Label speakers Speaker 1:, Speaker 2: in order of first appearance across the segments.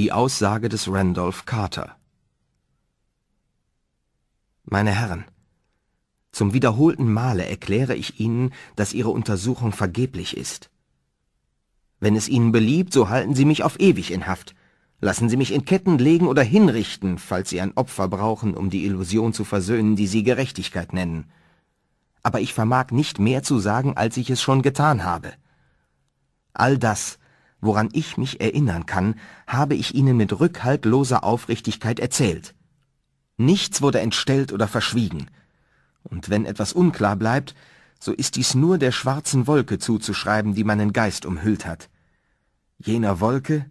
Speaker 1: Die Aussage des Randolph Carter Meine Herren, zum wiederholten Male erkläre ich Ihnen, dass Ihre Untersuchung vergeblich ist. Wenn es Ihnen beliebt, so halten Sie mich auf ewig in Haft. Lassen Sie mich in Ketten legen oder hinrichten, falls Sie ein Opfer brauchen, um die Illusion zu versöhnen, die Sie Gerechtigkeit nennen. Aber ich vermag nicht mehr zu sagen, als ich es schon getan habe. All das woran ich mich erinnern kann, habe ich ihnen mit rückhaltloser Aufrichtigkeit erzählt. Nichts wurde entstellt oder verschwiegen. Und wenn etwas unklar bleibt, so ist dies nur der schwarzen Wolke zuzuschreiben, die meinen Geist umhüllt hat. Jener Wolke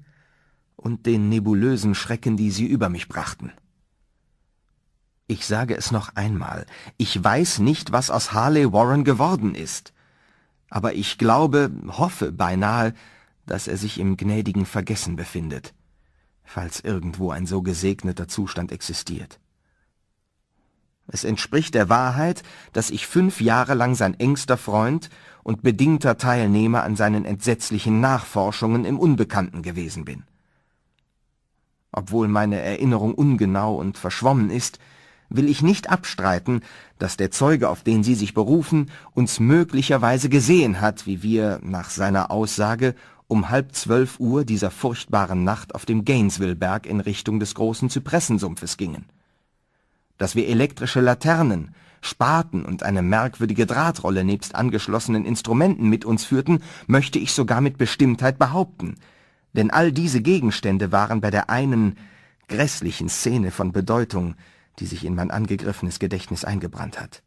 Speaker 1: und den nebulösen Schrecken, die sie über mich brachten. Ich sage es noch einmal, ich weiß nicht, was aus Harley Warren geworden ist. Aber ich glaube, hoffe beinahe, dass er sich im gnädigen Vergessen befindet, falls irgendwo ein so gesegneter Zustand existiert. Es entspricht der Wahrheit, dass ich fünf Jahre lang sein engster Freund und bedingter Teilnehmer an seinen entsetzlichen Nachforschungen im Unbekannten gewesen bin. Obwohl meine Erinnerung ungenau und verschwommen ist, will ich nicht abstreiten, dass der Zeuge, auf den Sie sich berufen, uns möglicherweise gesehen hat, wie wir nach seiner Aussage um halb zwölf Uhr dieser furchtbaren Nacht auf dem Gainesville-Berg in Richtung des großen Zypressensumpfes gingen. Dass wir elektrische Laternen, Spaten und eine merkwürdige Drahtrolle nebst angeschlossenen Instrumenten mit uns führten, möchte ich sogar mit Bestimmtheit behaupten, denn all diese Gegenstände waren bei der einen grässlichen Szene von Bedeutung, die sich in mein angegriffenes Gedächtnis eingebrannt hat.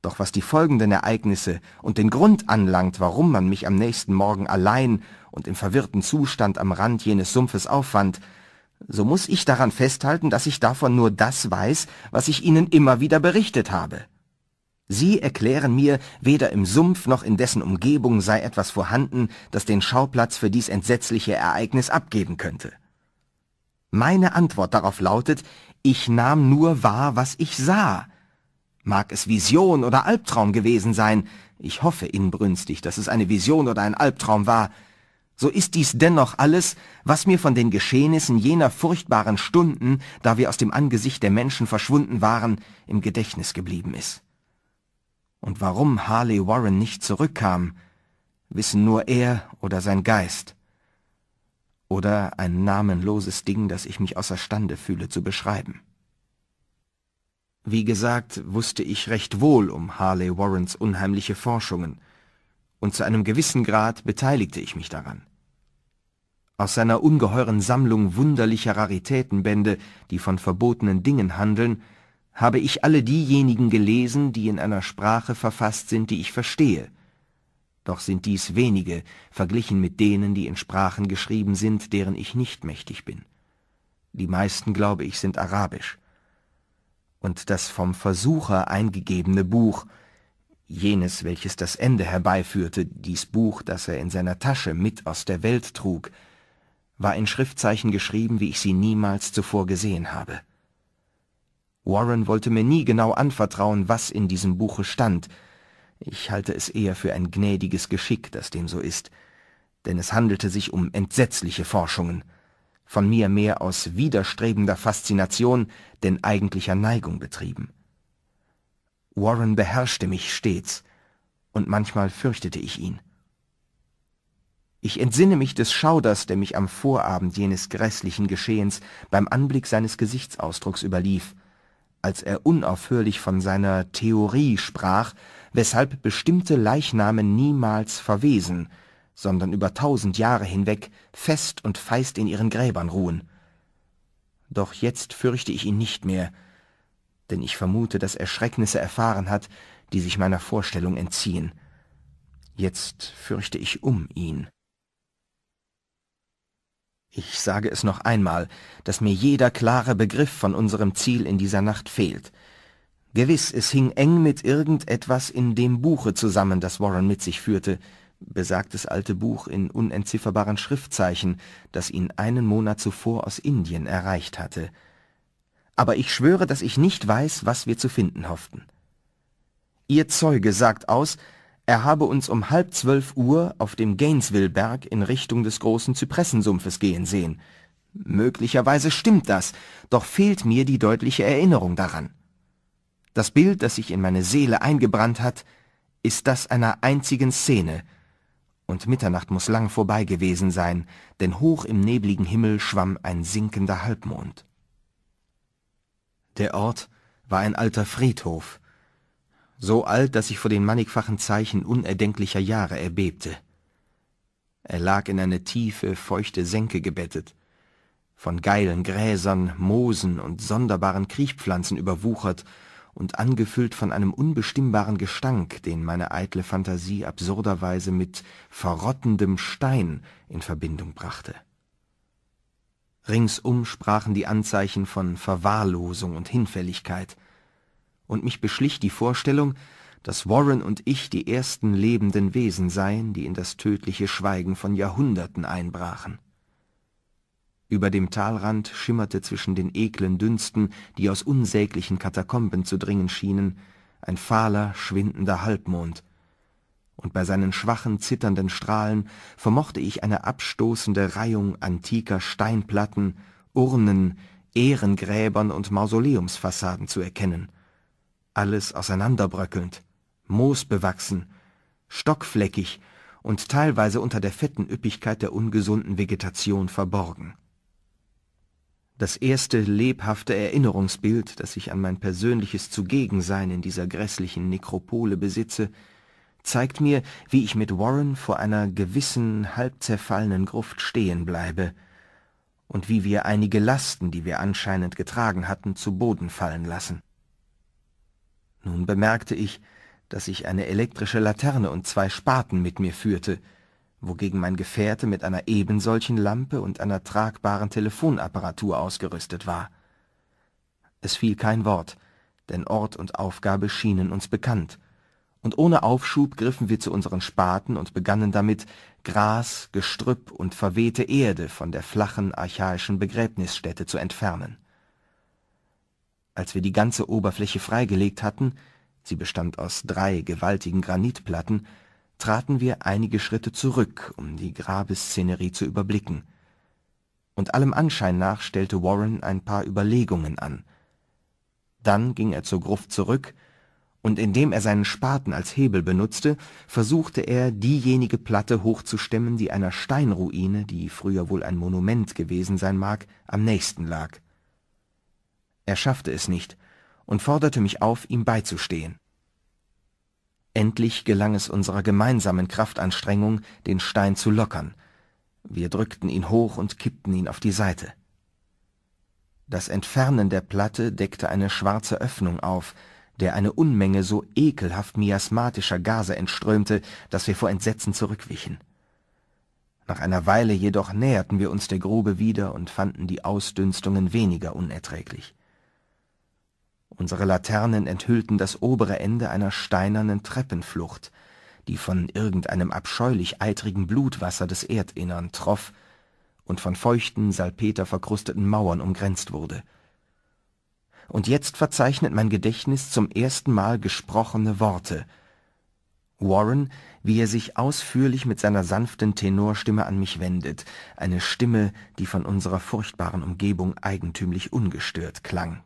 Speaker 1: Doch was die folgenden Ereignisse und den Grund anlangt, warum man mich am nächsten Morgen allein und im verwirrten Zustand am Rand jenes Sumpfes auffand, so muß ich daran festhalten, dass ich davon nur das weiß, was ich Ihnen immer wieder berichtet habe. Sie erklären mir, weder im Sumpf noch in dessen Umgebung sei etwas vorhanden, das den Schauplatz für dies entsetzliche Ereignis abgeben könnte. Meine Antwort darauf lautet, ich nahm nur wahr, was ich sah, Mag es Vision oder Albtraum gewesen sein, ich hoffe inbrünstig, dass es eine Vision oder ein Albtraum war, so ist dies dennoch alles, was mir von den Geschehnissen jener furchtbaren Stunden, da wir aus dem Angesicht der Menschen verschwunden waren, im Gedächtnis geblieben ist. Und warum Harley Warren nicht zurückkam, wissen nur er oder sein Geist. Oder ein namenloses Ding, das ich mich außerstande fühle zu beschreiben. Wie gesagt, wusste ich recht wohl um Harley Warrens unheimliche Forschungen, und zu einem gewissen Grad beteiligte ich mich daran. Aus seiner ungeheuren Sammlung wunderlicher Raritätenbände, die von verbotenen Dingen handeln, habe ich alle diejenigen gelesen, die in einer Sprache verfasst sind, die ich verstehe. Doch sind dies wenige, verglichen mit denen, die in Sprachen geschrieben sind, deren ich nicht mächtig bin. Die meisten, glaube ich, sind arabisch und das vom Versucher eingegebene Buch, jenes, welches das Ende herbeiführte, dies Buch, das er in seiner Tasche mit aus der Welt trug, war in Schriftzeichen geschrieben, wie ich sie niemals zuvor gesehen habe. Warren wollte mir nie genau anvertrauen, was in diesem Buche stand. Ich halte es eher für ein gnädiges Geschick, das dem so ist, denn es handelte sich um entsetzliche Forschungen von mir mehr aus widerstrebender Faszination denn eigentlicher Neigung betrieben. Warren beherrschte mich stets, und manchmal fürchtete ich ihn. Ich entsinne mich des Schauders, der mich am Vorabend jenes grässlichen Geschehens beim Anblick seines Gesichtsausdrucks überlief, als er unaufhörlich von seiner Theorie sprach, weshalb bestimmte Leichname niemals verwesen, sondern über tausend Jahre hinweg fest und feist in ihren Gräbern ruhen. Doch jetzt fürchte ich ihn nicht mehr, denn ich vermute, dass er Schrecknisse erfahren hat, die sich meiner Vorstellung entziehen. Jetzt fürchte ich um ihn. Ich sage es noch einmal, dass mir jeder klare Begriff von unserem Ziel in dieser Nacht fehlt. Gewiss, es hing eng mit irgendetwas in dem Buche zusammen, das Warren mit sich führte, besagtes alte Buch in unentzifferbaren Schriftzeichen, das ihn einen Monat zuvor aus Indien erreicht hatte. Aber ich schwöre, dass ich nicht weiß, was wir zu finden hofften. Ihr Zeuge sagt aus, er habe uns um halb zwölf Uhr auf dem Gainesville-Berg in Richtung des großen Zypressensumpfes gehen sehen. Möglicherweise stimmt das, doch fehlt mir die deutliche Erinnerung daran. Das Bild, das sich in meine Seele eingebrannt hat, ist das einer einzigen Szene – und Mitternacht muß lang vorbei gewesen sein, denn hoch im nebligen Himmel schwamm ein sinkender Halbmond. Der Ort war ein alter Friedhof, so alt, dass ich vor den mannigfachen Zeichen unerdenklicher Jahre erbebte. Er lag in eine tiefe, feuchte Senke gebettet, von geilen Gräsern, Moosen und sonderbaren Kriechpflanzen überwuchert, und angefüllt von einem unbestimmbaren Gestank, den meine eitle Fantasie absurderweise mit verrottendem Stein in Verbindung brachte. Ringsum sprachen die Anzeichen von Verwahrlosung und Hinfälligkeit, und mich beschlich die Vorstellung, dass Warren und ich die ersten lebenden Wesen seien, die in das tödliche Schweigen von Jahrhunderten einbrachen über dem Talrand schimmerte zwischen den eklen Dünsten, die aus unsäglichen Katakomben zu dringen schienen, ein fahler, schwindender Halbmond, und bei seinen schwachen, zitternden Strahlen vermochte ich eine abstoßende Reihung antiker Steinplatten, Urnen, Ehrengräbern und Mausoleumsfassaden zu erkennen. Alles auseinanderbröckelnd, moosbewachsen, stockfleckig und teilweise unter der fetten Üppigkeit der ungesunden Vegetation verborgen das erste lebhafte Erinnerungsbild, das ich an mein persönliches Zugegensein in dieser grässlichen Nekropole besitze, zeigt mir, wie ich mit Warren vor einer gewissen, halb zerfallenen Gruft stehen bleibe und wie wir einige Lasten, die wir anscheinend getragen hatten, zu Boden fallen lassen. Nun bemerkte ich, dass ich eine elektrische Laterne und zwei Spaten mit mir führte – wogegen mein Gefährte mit einer ebensolchen Lampe und einer tragbaren Telefonapparatur ausgerüstet war. Es fiel kein Wort, denn Ort und Aufgabe schienen uns bekannt, und ohne Aufschub griffen wir zu unseren Spaten und begannen damit, Gras, Gestrüpp und verwehte Erde von der flachen, archaischen Begräbnisstätte zu entfernen. Als wir die ganze Oberfläche freigelegt hatten – sie bestand aus drei gewaltigen Granitplatten traten wir einige Schritte zurück, um die Grabesszenerie zu überblicken. Und allem Anschein nach stellte Warren ein paar Überlegungen an. Dann ging er zur Gruft zurück, und indem er seinen Spaten als Hebel benutzte, versuchte er, diejenige Platte hochzustemmen, die einer Steinruine, die früher wohl ein Monument gewesen sein mag, am nächsten lag. Er schaffte es nicht und forderte mich auf, ihm beizustehen Endlich gelang es unserer gemeinsamen Kraftanstrengung, den Stein zu lockern. Wir drückten ihn hoch und kippten ihn auf die Seite. Das Entfernen der Platte deckte eine schwarze Öffnung auf, der eine Unmenge so ekelhaft miasmatischer Gase entströmte, dass wir vor Entsetzen zurückwichen. Nach einer Weile jedoch näherten wir uns der Grube wieder und fanden die Ausdünstungen weniger unerträglich. Unsere Laternen enthüllten das obere Ende einer steinernen Treppenflucht, die von irgendeinem abscheulich eitrigen Blutwasser des Erdinnern troff und von feuchten, salpeterverkrusteten Mauern umgrenzt wurde. Und jetzt verzeichnet mein Gedächtnis zum ersten Mal gesprochene Worte. Warren, wie er sich ausführlich mit seiner sanften Tenorstimme an mich wendet, eine Stimme, die von unserer furchtbaren Umgebung eigentümlich ungestört klang.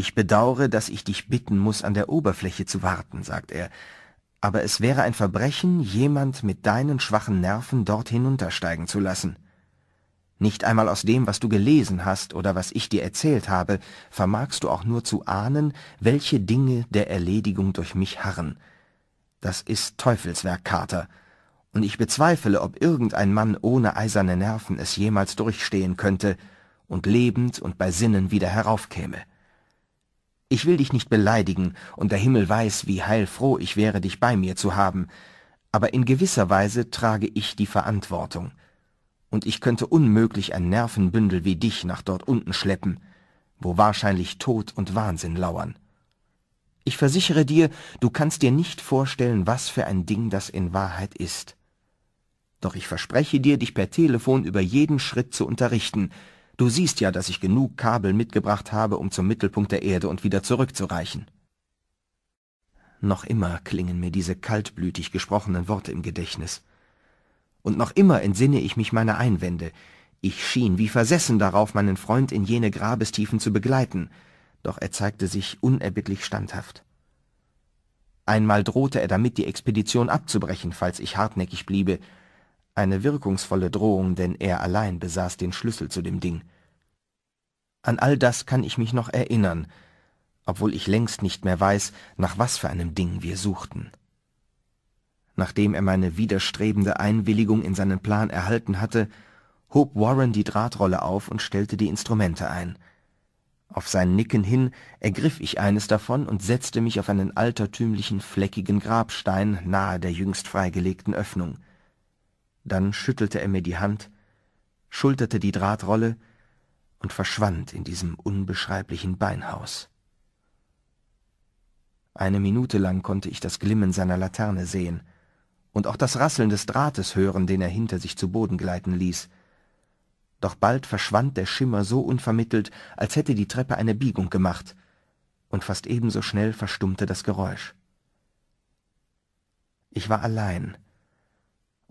Speaker 1: Ich bedaure, dass ich dich bitten muß, an der Oberfläche zu warten, sagt er, aber es wäre ein Verbrechen, jemand mit deinen schwachen Nerven dort hinuntersteigen zu lassen. Nicht einmal aus dem, was du gelesen hast oder was ich dir erzählt habe, vermagst du auch nur zu ahnen, welche Dinge der Erledigung durch mich harren. Das ist Teufelswerk, Kater, und ich bezweifle, ob irgendein Mann ohne eiserne Nerven es jemals durchstehen könnte und lebend und bei Sinnen wieder heraufkäme. Ich will dich nicht beleidigen, und der Himmel weiß, wie heilfroh ich wäre, dich bei mir zu haben, aber in gewisser Weise trage ich die Verantwortung. Und ich könnte unmöglich ein Nervenbündel wie dich nach dort unten schleppen, wo wahrscheinlich Tod und Wahnsinn lauern. Ich versichere dir, du kannst dir nicht vorstellen, was für ein Ding das in Wahrheit ist. Doch ich verspreche dir, dich per Telefon über jeden Schritt zu unterrichten, Du siehst ja, dass ich genug Kabel mitgebracht habe, um zum Mittelpunkt der Erde und wieder zurückzureichen. Noch immer klingen mir diese kaltblütig gesprochenen Worte im Gedächtnis. Und noch immer entsinne ich mich meiner Einwände. Ich schien wie versessen darauf, meinen Freund in jene Grabestiefen zu begleiten, doch er zeigte sich unerbittlich standhaft. Einmal drohte er damit, die Expedition abzubrechen, falls ich hartnäckig bliebe, eine wirkungsvolle Drohung, denn er allein besaß den Schlüssel zu dem Ding. An all das kann ich mich noch erinnern, obwohl ich längst nicht mehr weiß, nach was für einem Ding wir suchten. Nachdem er meine widerstrebende Einwilligung in seinen Plan erhalten hatte, hob Warren die Drahtrolle auf und stellte die Instrumente ein. Auf sein Nicken hin ergriff ich eines davon und setzte mich auf einen altertümlichen fleckigen Grabstein nahe der jüngst freigelegten Öffnung. Dann schüttelte er mir die Hand, schulterte die Drahtrolle und verschwand in diesem unbeschreiblichen Beinhaus. Eine Minute lang konnte ich das Glimmen seiner Laterne sehen und auch das Rasseln des Drahtes hören, den er hinter sich zu Boden gleiten ließ. Doch bald verschwand der Schimmer so unvermittelt, als hätte die Treppe eine Biegung gemacht, und fast ebenso schnell verstummte das Geräusch. Ich war allein,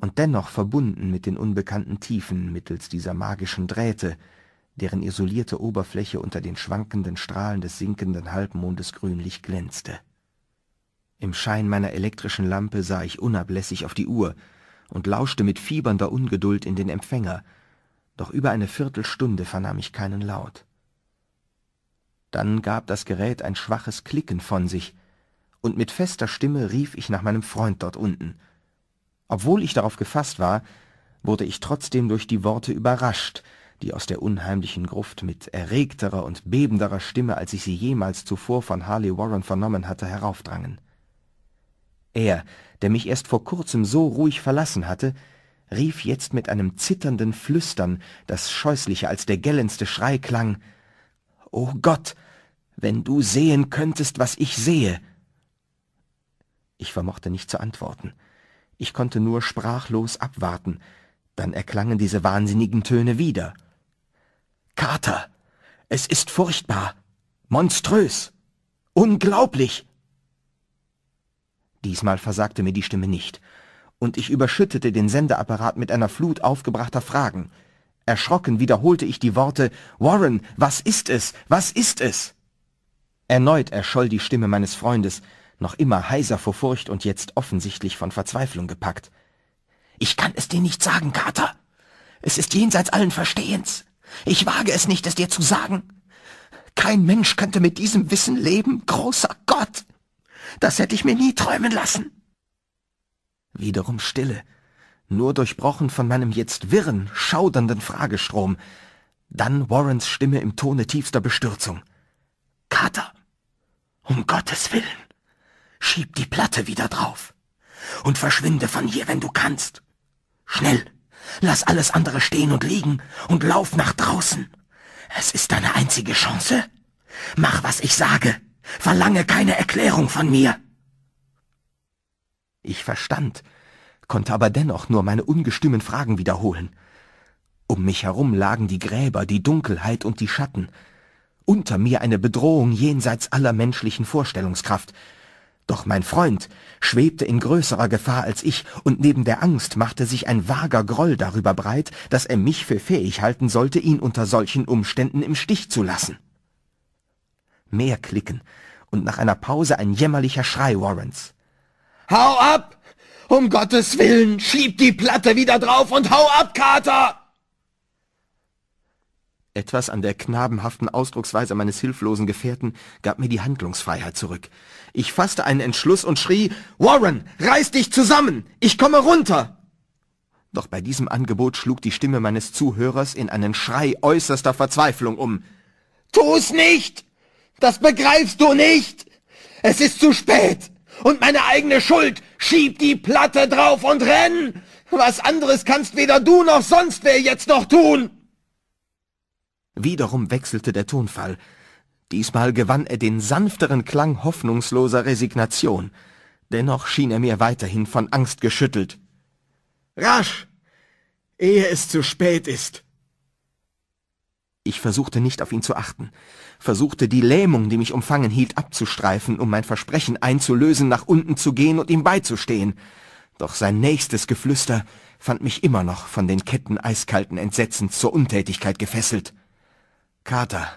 Speaker 1: und dennoch verbunden mit den unbekannten Tiefen mittels dieser magischen Drähte, deren isolierte Oberfläche unter den schwankenden Strahlen des sinkenden Halbmondes grünlich glänzte. Im Schein meiner elektrischen Lampe sah ich unablässig auf die Uhr und lauschte mit fiebernder Ungeduld in den Empfänger, doch über eine Viertelstunde vernahm ich keinen Laut. Dann gab das Gerät ein schwaches Klicken von sich, und mit fester Stimme rief ich nach meinem Freund dort unten. Obwohl ich darauf gefasst war, wurde ich trotzdem durch die Worte überrascht, die aus der unheimlichen Gruft mit erregterer und bebenderer Stimme, als ich sie jemals zuvor von Harley Warren vernommen hatte, heraufdrangen. Er, der mich erst vor kurzem so ruhig verlassen hatte, rief jetzt mit einem zitternden Flüstern, das scheußlicher als der gellendste Schrei klang, »O Gott, wenn du sehen könntest, was ich sehe!« Ich vermochte nicht zu antworten. Ich konnte nur sprachlos abwarten. Dann erklangen diese wahnsinnigen Töne wieder. Kater, Es ist furchtbar! Monströs! Unglaublich! Diesmal versagte mir die Stimme nicht, und ich überschüttete den Sendeapparat mit einer Flut aufgebrachter Fragen. Erschrocken wiederholte ich die Worte Warren, was ist es? Was ist es? Erneut erscholl die Stimme meines Freundes, noch immer heiser vor Furcht und jetzt offensichtlich von Verzweiflung gepackt. Ich kann es dir nicht sagen, Kater. Es ist jenseits allen Verstehens. Ich wage es nicht, es dir zu sagen. Kein Mensch könnte mit diesem Wissen leben, großer Gott. Das hätte ich mir nie träumen lassen. Wiederum Stille, nur durchbrochen von meinem jetzt wirren, schaudernden Fragestrom. Dann Warrens Stimme im Tone tiefster Bestürzung. Kater, um Gottes Willen, Schieb die Platte wieder drauf. Und verschwinde von hier, wenn du kannst. Schnell. Lass alles andere stehen und liegen und lauf nach draußen. Es ist deine einzige Chance. Mach, was ich sage. Verlange keine Erklärung von mir. Ich verstand, konnte aber dennoch nur meine ungestümen Fragen wiederholen. Um mich herum lagen die Gräber, die Dunkelheit und die Schatten. Unter mir eine Bedrohung jenseits aller menschlichen Vorstellungskraft. Doch mein Freund schwebte in größerer Gefahr als ich, und neben der Angst machte sich ein vager Groll darüber breit, dass er mich für fähig halten sollte, ihn unter solchen Umständen im Stich zu lassen. Mehr Klicken und nach einer Pause ein jämmerlicher Schrei Warrens. »Hau ab! Um Gottes Willen, schieb die Platte wieder drauf und hau ab, Kater!« etwas an der knabenhaften Ausdrucksweise meines hilflosen Gefährten gab mir die Handlungsfreiheit zurück. Ich fasste einen Entschluss und schrie, Warren, reiß dich zusammen! Ich komme runter! Doch bei diesem Angebot schlug die Stimme meines Zuhörers in einen Schrei äußerster Verzweiflung um. Tu's nicht! Das begreifst du nicht! Es ist zu spät! Und meine eigene Schuld! Schieb die Platte drauf und renn! Was anderes kannst weder du noch sonst wer jetzt noch tun! Wiederum wechselte der Tonfall. Diesmal gewann er den sanfteren Klang hoffnungsloser Resignation. Dennoch schien er mir weiterhin von Angst geschüttelt. Rasch! Ehe es zu spät ist! Ich versuchte nicht auf ihn zu achten, versuchte die Lähmung, die mich umfangen hielt, abzustreifen, um mein Versprechen einzulösen, nach unten zu gehen und ihm beizustehen. Doch sein nächstes Geflüster fand mich immer noch von den Ketten eiskalten Entsetzens zur Untätigkeit gefesselt. Kater.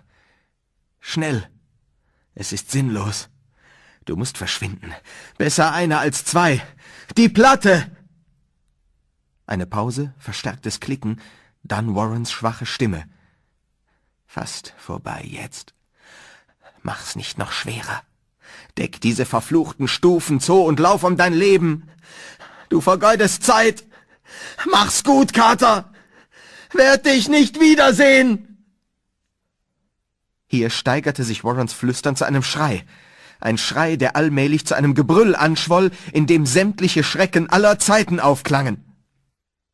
Speaker 1: Schnell. Es ist sinnlos. Du musst verschwinden. Besser einer als zwei. Die Platte! Eine Pause, verstärktes Klicken, dann Warrens schwache Stimme. Fast vorbei jetzt. Mach's nicht noch schwerer. Deck diese verfluchten Stufen zu und lauf um dein Leben. Du vergeudest Zeit. Mach's gut, Kater. Werd dich nicht wiedersehen. Hier steigerte sich Warrens Flüstern zu einem Schrei. Ein Schrei, der allmählich zu einem Gebrüll anschwoll, in dem sämtliche Schrecken aller Zeiten aufklangen.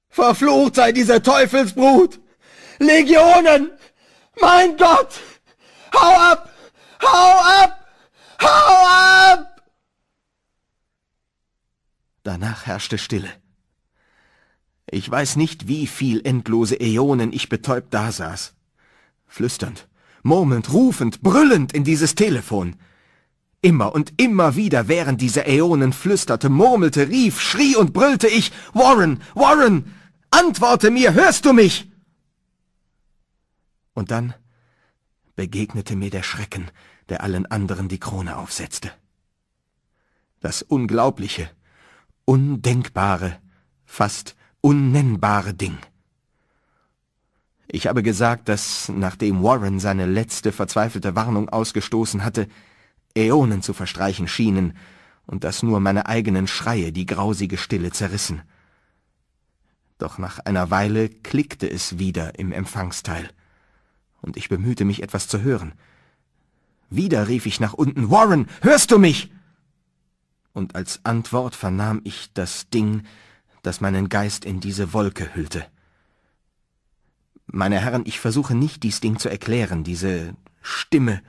Speaker 1: Verflucht sei diese Teufelsbrut! Legionen! Mein Gott! Hau ab! Hau ab! Hau ab! Danach herrschte Stille. Ich weiß nicht, wie viel endlose Äonen ich betäubt dasaß. Flüsternd, murmelnd, rufend, brüllend in dieses Telefon. Immer und immer wieder während dieser Äonen flüsterte, murmelte, rief, schrie und brüllte ich, Warren, Warren, antworte mir, hörst du mich? Und dann begegnete mir der Schrecken, der allen anderen die Krone aufsetzte. Das Unglaubliche, Undenkbare, fast Unnennbare Ding. Ich habe gesagt, dass, nachdem Warren seine letzte verzweifelte Warnung ausgestoßen hatte, Äonen zu verstreichen schienen und dass nur meine eigenen Schreie die grausige Stille zerrissen. Doch nach einer Weile klickte es wieder im Empfangsteil, und ich bemühte mich, etwas zu hören. Wieder rief ich nach unten, Warren, hörst du mich? Und als Antwort vernahm ich das Ding, das meinen Geist in diese Wolke hüllte. Meine Herren, ich versuche nicht, dies Ding zu erklären, diese Stimme.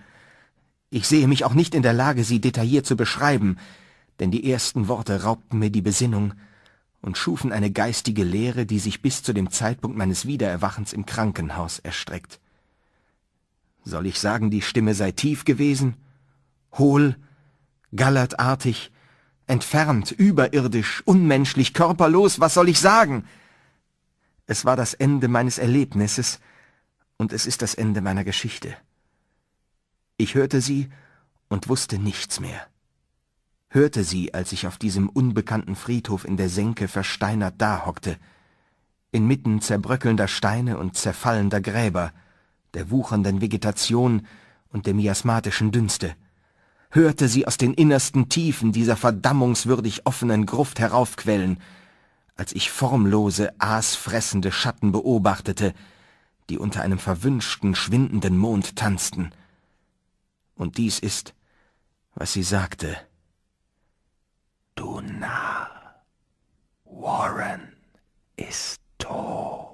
Speaker 1: Ich sehe mich auch nicht in der Lage, sie detailliert zu beschreiben, denn die ersten Worte raubten mir die Besinnung und schufen eine geistige Leere, die sich bis zu dem Zeitpunkt meines Wiedererwachens im Krankenhaus erstreckt. Soll ich sagen, die Stimme sei tief gewesen, hohl, gallertartig, entfernt, überirdisch, unmenschlich, körperlos, was soll ich sagen? Es war das Ende meines Erlebnisses und es ist das Ende meiner Geschichte. Ich hörte sie und wusste nichts mehr. Hörte sie, als ich auf diesem unbekannten Friedhof in der Senke versteinert dahockte, inmitten zerbröckelnder Steine und zerfallender Gräber, der wuchernden Vegetation und der miasmatischen Dünste hörte sie aus den innersten Tiefen dieser verdammungswürdig offenen Gruft heraufquellen, als ich formlose, aasfressende Schatten beobachtete, die unter einem verwünschten, schwindenden Mond tanzten. Und dies ist, was sie sagte. Du Narr, Warren ist tot.